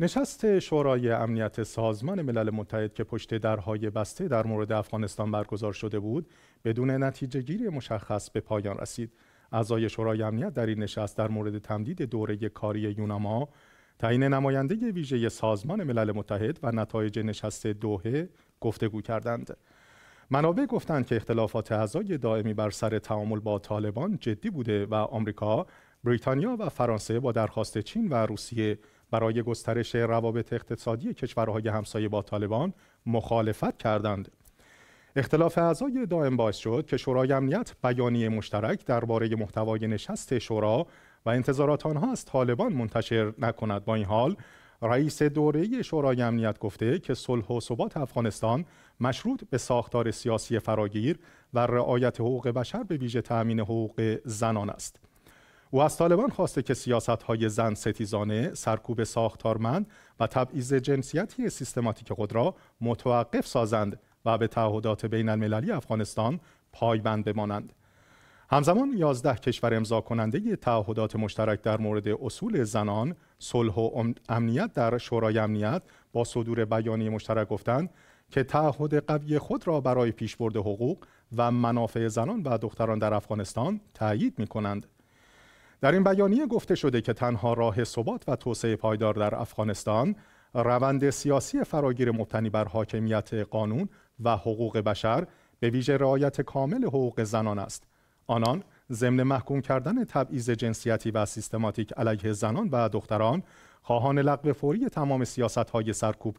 نشست شورای امنیت سازمان ملل متحد که پشت درهای بسته در مورد افغانستان برگزار شده بود بدون نتیجه گیری مشخص به پایان رسید اعضای شورای امنیت در این نشست در مورد تمدید دوره کاری یوناما تعیین نماینده ویژه سازمان ملل متحد و نتایج نشست دوهه گفتگو کردند منابع گفتند که اختلافات اعضای دائمی بر سر تعامل با طالبان جدی بوده و آمریکا، بریتانیا و فرانسه با درخواست چین و روسیه برای گسترش روابط اقتصادی کشورهای همسایه با طالبان مخالفت کردند. اختلاف اعضای دائم باعث شد که شورای امنیت بیانیه مشترک درباره محتوای نشست شورا و انتظارات آنها از طالبان منتشر نکند با این حال رئیس دوره شورای امنیت گفته که صلح و ثبات افغانستان مشروط به ساختار سیاسی فراگیر و رعایت حقوق بشر به ویژه تأمین حقوق زنان است او از طالبان خواسته که سیاست های زن ستیزانه، سرکوب ساختارمند و تبعیض جنسیتی سیستماتیک خود را متوقف سازند و به تعهدات بین المللی افغانستان پایبند بمانند. همزمان 11 کشور امضا کننده تعهدات مشترک در مورد اصول زنان، صلح و امنیت در شورای امنیت با صدور بیانیه مشترک گفتند که تعهد قوی خود را برای پیشبرد حقوق و منافع زنان و دختران در افغانستان تایید می کنند. در این بیانیه گفته شده که تنها راه ثبات و توسعه پایدار در افغانستان روند سیاسی فراگیر مبتنی بر حاکمیت قانون و حقوق بشر به ویژه رعایت کامل حقوق زنان است آنان ضمن محکوم کردن تبعیض جنسیتی و سیستماتیک علیه زنان و دختران خواهان لغو فوری تمام های سرکوب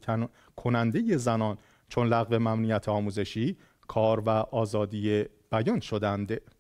کننده زنان چون لغو ممنوعیت آموزشی، کار و آزادی بیان شدند.